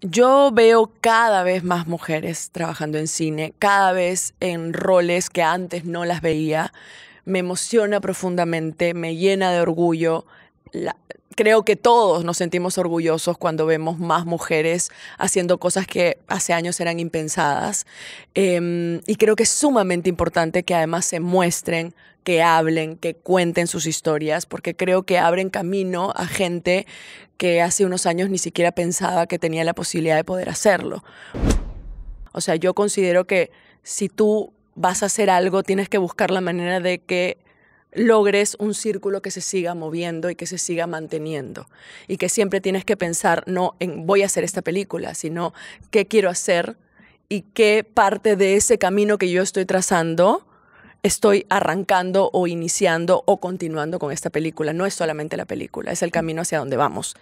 Yo veo cada vez más mujeres trabajando en cine, cada vez en roles que antes no las veía. Me emociona profundamente, me llena de orgullo. creo que todos nos sentimos orgullosos cuando vemos más mujeres haciendo cosas que hace años eran impensadas. Em, y creo que es sumamente importante que además se muestren que hablen, que cuenten sus historias, porque creo que abren camino a gente que hace unos años ni siquiera pensaba que tenía la posibilidad de poder hacerlo. O sea, yo considero que si tú vas a hacer algo, tienes que buscar la manera de que logres un círculo que se siga moviendo y que se siga manteniendo. Y que siempre tienes que pensar no en voy a hacer esta película, sino qué quiero hacer y qué parte de ese camino que yo estoy trazando estoy arrancando o iniciando o continuando con esta película. No es solamente la película, es el camino hacia donde vamos.